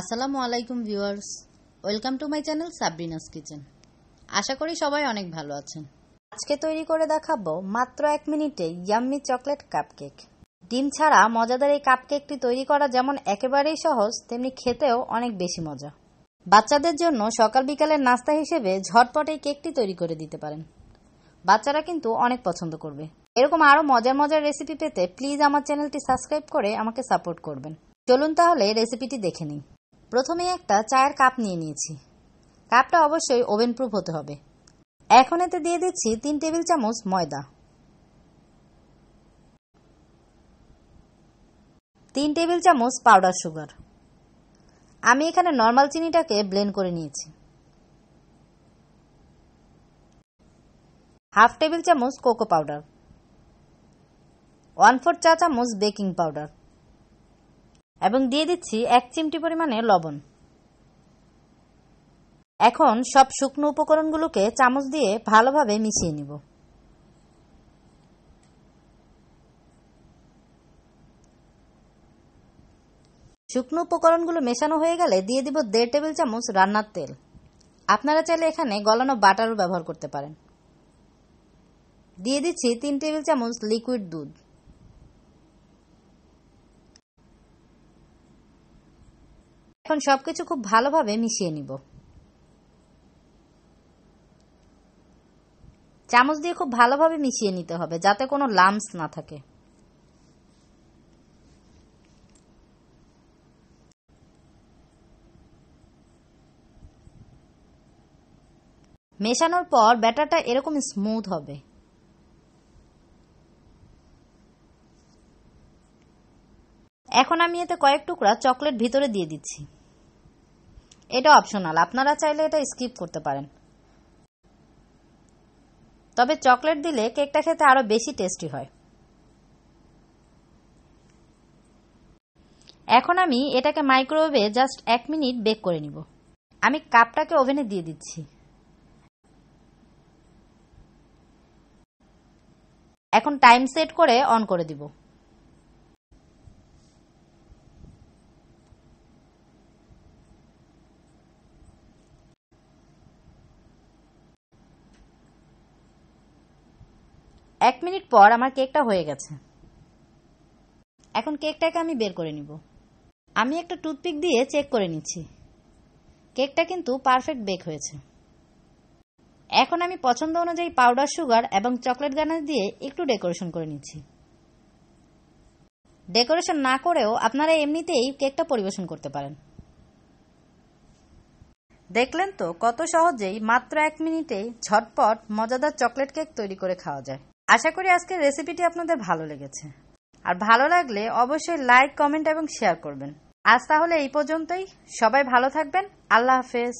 আসসালামু আলাইকুম viewers welcome to my channel Sabrina's kitchen আশা করি সবাই অনেক ভালো আছেন আজকে তৈরি করে দেখাবো মাত্র এক মিনিটে ইয়াম্মি চকলেট কাপকেক ডিম ছাড়া মজাদার এই কাপকেকটি তৈরি করা যেমন একেবারেই সহজ তেমনি খেতেও অনেক বেশি মজা বাচ্চাদের জন্য সকাল বিকালের নাস্তা হিসেবে ঝটপট এই কেকটি তৈরি করে দিতে পারেন বাচ্চারা কিন্তু অনেক পছন্দ করবে এরকম আরও মজার মজার রেসিপি পেতে প্লিজ আমার চ্যানেলটি সাবস্ক্রাইব করে আমাকে সাপোর্ট করবেন চলুন তাহলে রেসিপিটি দেখে নিই প্রথমে একটা চায়ের কাপ নিয়ে নিয়েছি কাপটা অবশ্যই ওভেন প্রুফ হতে হবে এখন এতে দিয়ে দিচ্ছি তিন টেবিল চামচ ময়দা তিন টেবিল চামচ পাউডার সুগার আমি এখানে নর্মাল চিনিটাকে ব্লেন্ড করে নিয়েছি হাফ টেবিল চামচ কোকো পাউডার ওয়ান ফোর চা চামচ বেকিং পাউডার এবং দিয়ে দিচ্ছি এক চিমটি পরিমাণে লবণ এখন সব শুকনো উপকরণগুলোকে চামচ দিয়ে ভালোভাবে মিশিয়ে নিব শুকনো উপকরণগুলো মেশানো হয়ে গেলে দিয়ে দিব দেড় টেবিল চামচ রান্নার তেল আপনারা চাইলে এখানে গলানো বাটারও ব্যবহার করতে পারেন দিয়ে দিচ্ছি তিন টেবিল চামচ লিকুইড দুধ এখন সবকিছু খুব ভালোভাবে মিশিয়ে নিব চামচ দিয়ে খুব ভালোভাবে মিশিয়ে নিতে হবে যাতে কোনো লামস না থাকে মেশানোর পর ব্যাটারটা এরকম স্মুথ হবে এখন আমি এতে কয়েক টুকরা চকলেট ভিতরে দিয়ে দিচ্ছি এটা অপশনাল আপনারা চাইলে এটা স্কিপ করতে পারেন তবে চকলেট দিলে কেকটা খেতে আরও বেশি টেস্টি হয় এখন আমি এটাকে মাইক্রোওয়েভে জাস্ট এক মিনিট বেক করে নিব আমি কাপটাকে ওভেনে দিয়ে দিচ্ছি এখন টাইম সেট করে অন করে দিব এক মিনিট পর আমার কেকটা হয়ে গেছে এখন কেকটাকে আমি বের করে নিব আমি একটা টুথপিক দিয়ে চেক করে নিচ্ছি কেকটা কিন্তু পারফেক্ট বেক হয়েছে এখন আমি পছন্দ অনুযায়ী পাউডার সুগার এবং চকলেট গানার দিয়ে একটু ডেকোরেশন করে নিচ্ছি ডেকোরেশন না করেও আপনারা এমনিতেই কেকটা পরিবেশন করতে পারেন দেখলেন তো কত সহজেই মাত্র এক মিনিটে ঝটপট মজাদার চকলেট কেক তৈরি করে খাওয়া যায় আশা করি আজকের রেসিপিটি আপনাদের ভালো লেগেছে আর ভালো লাগলে অবশ্যই লাইক কমেন্ট এবং শেয়ার করবেন আজ তাহলে এই পর্যন্তই সবাই ভালো থাকবেন আল্লাহ হাফেজ